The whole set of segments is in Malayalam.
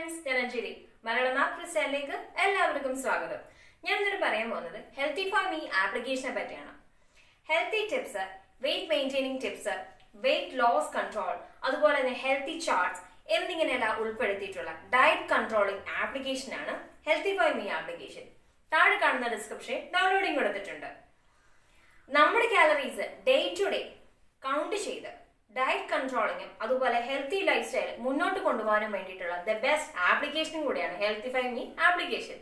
ഫ്രണ്ട്സ് ഞാൻ അഞ്ജലി മലയാള മാപ്പ് എല്ലാവർക്കും സ്വാഗതം ഞാൻ ഇന്നിട്ട് പറയാൻ പോകുന്നത് ഹെൽത്തി ഫോർ മീ ആപ്ലിക്കേഷനെ പറ്റിയാണ് healthy tips weight maintaining tips weight loss control അതുപോലെ തന്നെ ഹെൽത്തി ചാർട്ട്സ് എന്നിങ്ങനെയെല്ലാം ഉൾപ്പെടുത്തിയിട്ടുള്ള ഡയറ്റ് കൺട്രോളിംഗ് ആപ്ലിക്കേഷനാണ് ഹെൽത്തി ഫോർ മീ ആപ്ലിക്കേഷൻ താഴെ കാണുന്ന ഡിസ്ക്രിപ്ഷൻ ഡൗൺലോഡിംഗ് കൊടുത്തിട്ടുണ്ട് മുന്നോട്ട് കൊണ്ടുപോകാനും വേണ്ടിയിട്ടുള്ള ദ ബെസ്റ്റ് ആപ്ലിക്കേഷനും കൂടിയാണ് Healthify me application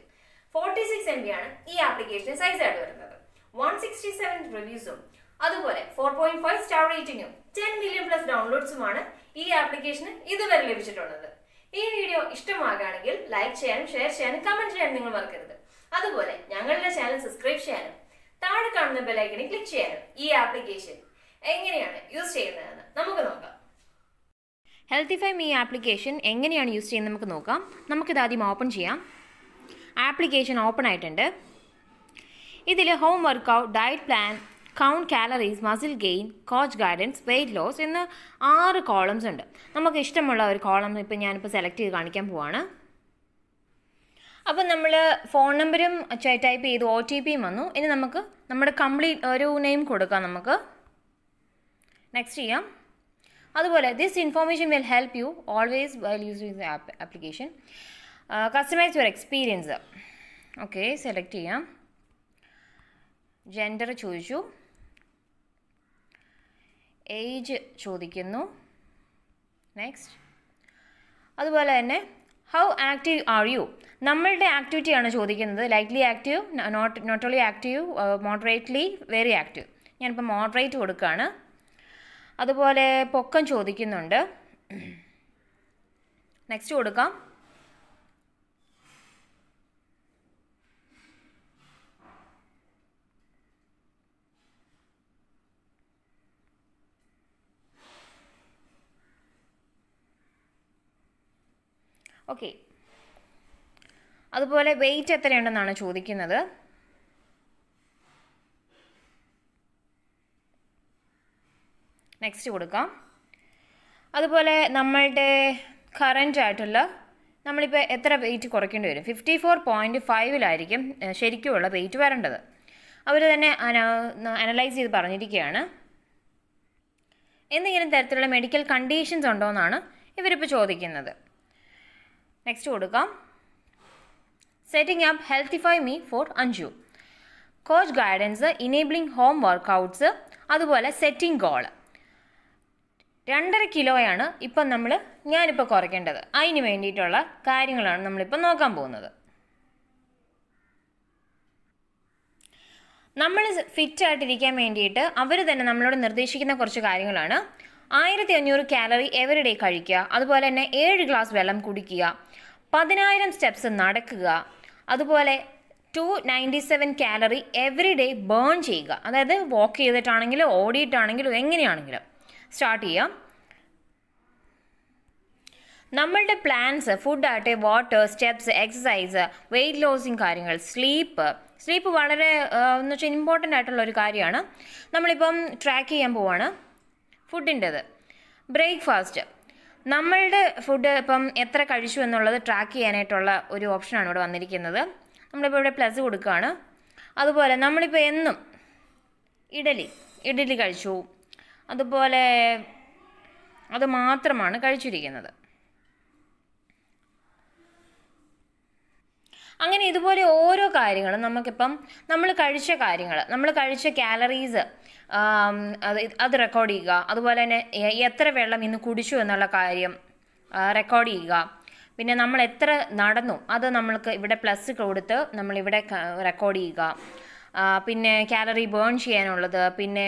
forty six M B ആണ് ഈ ആപ്ലിക്കേഷൻ ആയിട്ട് വരുന്നത് വൺ സിക്സ്റ്റി സെവൻ റിവ്യൂസും അതുപോലെ ഫോർ പോയിന്റ് ഫൈവ് സ്റ്റാർ റേറ്റിംഗും ടെൻ മില്യൺ പ്ലസ് ഡൗൺലോഡ്സുമാണ് ഈ ആപ്ലിക്കേഷന് ഇതുവരെ ലഭിച്ചിട്ടുള്ളത് ഈ വീഡിയോ ഇഷ്ടമാകുകയാണെങ്കിൽ ലൈക്ക് ചെയ്യാനും ഷെയർ ചെയ്യാനും കമന്റ് ചെയ്യാനും നിങ്ങൾ മറക്കരുത് അതുപോലെ ഞങ്ങളുടെ ചാനൽ സബ്സ്ക്രൈബ് ചെയ്യാനും താഴെ കാണുന്ന ബെലൈക്കണിൽ ക്ലിക്ക് ചെയ്യാനും ഈ ആപ്ലിക്കേഷൻ എങ്ങനെയാണ് യൂസ് ചെയ്യുന്നതെന്ന് നമുക്ക് നോക്കാം ഹെൽത്തിഫൈ മീ ആപ്ലിക്കേഷൻ എങ്ങനെയാണ് യൂസ് ചെയ്യുന്നത് നമുക്ക് നോക്കാം നമുക്കിത് ആദ്യം ഓപ്പൺ ചെയ്യാം ആപ്ലിക്കേഷൻ ഓപ്പൺ ആയിട്ടുണ്ട് ഇതിൽ home workout diet plan count calories muscle gain coach guidance weight loss എന്ന ആറ് കോളംസ് ഉണ്ട് നമുക്ക് ഇഷ്ടമുള്ള ഒരു കോളം ഇപ്പോൾ ഞാനിപ്പോൾ സെലക്ട് ചെയ്ത് കാണിക്കാൻ പോവാണ് അപ്പം നമ്മൾ ഫോൺ നമ്പരും ടൈപ്പ് ചെയ്ത് ഒ ടി പിയും വന്നു ഇനി നമുക്ക് നമ്മുടെ കംപ്ലീറ്റ് ഒരു നെയിം കൊടുക്കാം നമുക്ക് നെക്സ്റ്റ് ചെയ്യാം അതുപോലെ this information will help you always while use app application customise your experience okay select ചെയ്യാം ജെൻഡർ ചോദിച്ചു ഏജ് ചോദിക്കുന്നു നെക്സ്റ്റ് അതുപോലെ തന്നെ ഹൗ ആക്റ്റീവ് ആർ യു നമ്മളുടെ ആക്ടിവിറ്റിയാണ് ചോദിക്കുന്നത് lightly active not not only active moderately very active ഞാനിപ്പോൾ മോഡറേറ്റ് കൊടുക്കുകയാണ് അതുപോലെ പൊക്കം ചോദിക്കുന്നുണ്ട് നെക്സ്റ്റ് കൊടുക്കാം ഓക്കെ അതുപോലെ വെയിറ്റ് എത്രയുണ്ടെന്നാണ് ചോദിക്കുന്നത് നെക്സ്റ്റ് കൊടുക്കാം അതുപോലെ നമ്മളുടെ കറൻറ്റ് ആയിട്ടുള്ള നമ്മളിപ്പോൾ എത്ര വെയിറ്റ് കുറയ്ക്കേണ്ടി വരും ഫിഫ്റ്റി ഫോർ പോയിൻറ്റ് ഫൈവിലായിരിക്കും ശരിക്കുമുള്ള വെയിറ്റ് വരേണ്ടത് അവർ തന്നെ അനലൈസ് ചെയ്ത് പറഞ്ഞിരിക്കുകയാണ് എന്തെങ്കിലും തരത്തിലുള്ള മെഡിക്കൽ കണ്ടീഷൻസ് ഉണ്ടോ എന്നാണ് ഇവരിപ്പോൾ ചോദിക്കുന്നത് നെക്സ്റ്റ് കൊടുക്കാം setting up Healthify me for അഞ്ചു coach guidance enabling home workouts അതുപോലെ സെറ്റിംഗ് ഗോള് രണ്ടര കിലോയാണ് ഇപ്പം നമ്മൾ ഞാനിപ്പോൾ കുറയ്ക്കേണ്ടത് അതിന് വേണ്ടിയിട്ടുള്ള കാര്യങ്ങളാണ് നമ്മളിപ്പോൾ നോക്കാൻ പോകുന്നത് നമ്മൾ ഫിറ്റ് വേണ്ടിയിട്ട് അവർ തന്നെ നമ്മളോട് നിർദ്ദേശിക്കുന്ന കുറച്ച് കാര്യങ്ങളാണ് ആയിരത്തി അഞ്ഞൂറ് കാലറി എവറി ഡേ കഴിക്കുക അതുപോലെ തന്നെ ഏഴ് ഗ്ലാസ് വെള്ളം കുടിക്കുക പതിനായിരം സ്റ്റെപ്സ് നടക്കുക അതുപോലെ two ninety seven calorie every day burn ചെയ്യുക അതായത് വാക്ക് ചെയ്തിട്ടാണെങ്കിലും ഓടിയിട്ടാണെങ്കിലും എങ്ങനെയാണെങ്കിലും സ്റ്റാർട്ട് ചെയ്യാം നമ്മളുടെ പ്ലാൻസ് ഫുഡ് ഫുഡാകട്ടെ water steps exercise weight losing കാര്യങ്ങൾ സ്ലീപ്പ് സ്ലീപ്പ് വളരെ എന്ന് വെച്ചാൽ ഇമ്പോർട്ടൻ്റ് ആയിട്ടുള്ള ഒരു കാര്യമാണ് നമ്മളിപ്പം ട്രാക്ക് ചെയ്യാൻ പോവാണ് ഫുഡിൻ്റെത് ബ്രേക്ക്ഫാസ്റ്റ് നമ്മളുടെ ഫുഡ് ഇപ്പം എത്ര കഴിച്ചു എന്നുള്ളത് ട്രാക്ക് ചെയ്യാനായിട്ടുള്ള ഒരു ഓപ്ഷനാണ് ഇവിടെ വന്നിരിക്കുന്നത് നമ്മളിപ്പോൾ ഇവിടെ പ്ലസ് കൊടുക്കുകയാണ് അതുപോലെ നമ്മളിപ്പോൾ എന്നും ഇഡലി ഇഡലി കഴിച്ചു അതുപോലെ അത് മാത്രമാണ് കഴിച്ചിരിക്കുന്നത് അങ്ങനെ ഇതുപോലെ ഓരോ കാര്യങ്ങളും നമുക്കിപ്പം നമ്മൾ കഴിച്ച കാര്യങ്ങൾ നമ്മൾ കഴിച്ച കാലറീസ് അത് അത് റെക്കോർഡ് ചെയ്യുക അതുപോലെ തന്നെ എത്ര വെള്ളം ഇന്ന് കുടിച്ചു എന്നുള്ള കാര്യം റെക്കോർഡ് ചെയ്യുക പിന്നെ നമ്മൾ എത്ര നടന്നു അത് നമ്മൾക്ക് ഇവിടെ പ്ലസ് കൊടുത്ത് നമ്മളിവിടെ റെക്കോർഡ് ചെയ്യുക പിന്നെ കാലറി ബേൺ ചെയ്യാനുള്ളത് പിന്നെ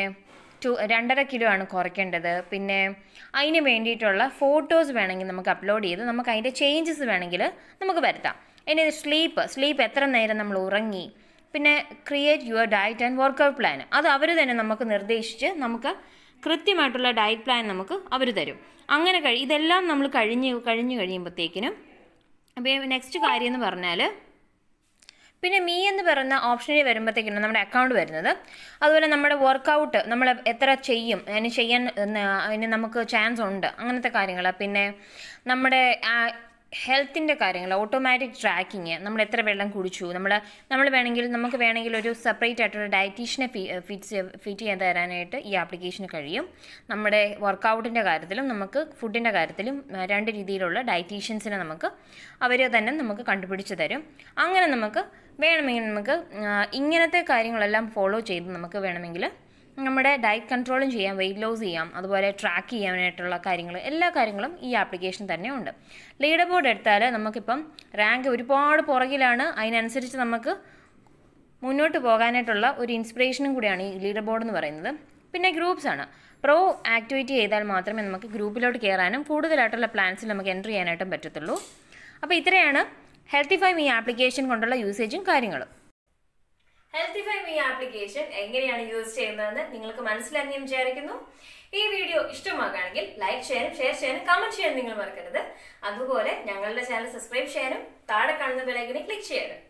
ടു രണ്ടര കിലോ ആണ് കുറയ്ക്കേണ്ടത് പിന്നെ അതിന് വേണ്ടിയിട്ടുള്ള ഫോട്ടോസ് വേണമെങ്കിൽ നമുക്ക് അപ്ലോഡ് ചെയ്ത് നമുക്ക് അതിൻ്റെ ചേഞ്ചസ് വേണമെങ്കിൽ നമുക്ക് വരുത്താം ഇനി സ്ലീപ്പ് സ്ലീപ്പ് എത്ര നേരം നമ്മൾ ഉറങ്ങി പിന്നെ create your diet and workout plan അത് അവർ തന്നെ നമുക്ക് നിർദ്ദേശിച്ച് നമുക്ക് കൃത്യമായിട്ടുള്ള ഡയറ്റ് പ്ലാൻ നമുക്ക് അവർ തരും അങ്ങനെ കഴി ഇതെല്ലാം നമ്മൾ കഴിഞ്ഞ് കഴിഞ്ഞ് കഴിയുമ്പോഴത്തേക്കിനും അപ്പോൾ നെക്സ്റ്റ് കാര്യം എന്ന് പറഞ്ഞാൽ പിന്നെ മീ എന്ന് പറയുന്ന ഓപ്ഷനിൽ വരുമ്പോഴത്തേക്കാണ് നമ്മുടെ അക്കൗണ്ട് വരുന്നത് അതുപോലെ നമ്മുടെ വർക്കൗട്ട് നമ്മൾ എത്ര ചെയ്യും അതിന് ചെയ്യാൻ അതിന് നമുക്ക് ചാൻസ് ഉണ്ട് അങ്ങനത്തെ കാര്യങ്ങൾ പിന്നെ നമ്മുടെ ഹെൽത്തിൻ്റെ കാര്യങ്ങൾ ഓട്ടോമാറ്റിക് ട്രാക്കിങ് നമ്മൾ എത്ര വെള്ളം കുടിച്ചു നമ്മൾ നമ്മൾ വേണമെങ്കിൽ നമുക്ക് വേണമെങ്കിൽ ഒരു സെപ്പറേറ്റ് ആയിട്ടുള്ള ഡയറ്റീഷ്യനെ ഫിറ്റ് ഫിറ്റ് ചെയ്ത് തരാനായിട്ട് ഈ ആപ്ലിക്കേഷന് കഴിയും നമ്മുടെ വർക്കൗട്ടിൻ്റെ കാര്യത്തിലും നമുക്ക് ഫുഡിൻ്റെ കാര്യത്തിലും രണ്ട് രീതിയിലുള്ള ഡയറ്റീഷ്യൻസിനെ നമുക്ക് അവർ തന്നെ നമുക്ക് കണ്ടുപിടിച്ച് തരും അങ്ങനെ നമുക്ക് വേണമെങ്കിൽ നമുക്ക് ഇങ്ങനത്തെ കാര്യങ്ങളെല്ലാം ഫോളോ ചെയ്ത് നമുക്ക് വേണമെങ്കിൽ നമ്മുടെ ഡയറ്റ് കൺട്രോളും ചെയ്യാം വെയിറ്റ് ലോസ് ചെയ്യാം അതുപോലെ ട്രാക്ക് ചെയ്യാനായിട്ടുള്ള കാര്യങ്ങൾ എല്ലാ കാര്യങ്ങളും ഈ ആപ്ലിക്കേഷൻ തന്നെ ഉണ്ട് ലീഡർ ബോർഡ് എടുത്താൽ നമുക്കിപ്പം റാങ്ക് ഒരുപാട് പുറകിലാണ് അതിനനുസരിച്ച് നമുക്ക് മുന്നോട്ട് പോകാനായിട്ടുള്ള ഒരു ഇൻസ്പിറേഷനും കൂടിയാണ് ഈ ലീഡർ ബോർഡ് എന്ന് പറയുന്നത് പിന്നെ ഗ്രൂപ്പ്സാണ് ആണ് പ്രോ ആക്ടിവിറ്റി ചെയ്താൽ മാത്രമേ നമുക്ക് ഗ്രൂപ്പിലോട്ട് കയറാനും കൂടുതലായിട്ടുള്ള പ്ലാൻസിൽ നമുക്ക് എൻട്രി ചെയ്യാനായിട്ടും പറ്റത്തുള്ളൂ അപ്പോൾ ഇത്രയാണ് ഹെൽത്തി മീ ഈ ആപ്ലിക്കേഷൻ കൊണ്ടുള്ള യൂസേജും കാര്യങ്ങളും ഹെൽത്തി മീ ഈ ആപ്ലിക്കേഷൻ എങ്ങനെയാണ് യൂസ് ചെയ്യുന്നതെന്ന് നിങ്ങൾക്ക് മനസ്സിലാക്കി ഞാൻ വിചാരിക്കുന്നു ഈ വീഡിയോ ഇഷ്ടമാകുകയാണെങ്കിൽ ലൈക്ക് ചെയ്യാനും ഷെയർ ചെയ്യാനും കമന്റ് ചെയ്യാനും നിങ്ങൾ മറക്കരുത് അതുപോലെ ഞങ്ങളുടെ ചാനൽ സബ്സ്ക്രൈബ് ചെയ്യാനും താഴെ കാണുന്ന ബെലൈക്കിനെ ക്ലിക്ക് ചെയ്യാനും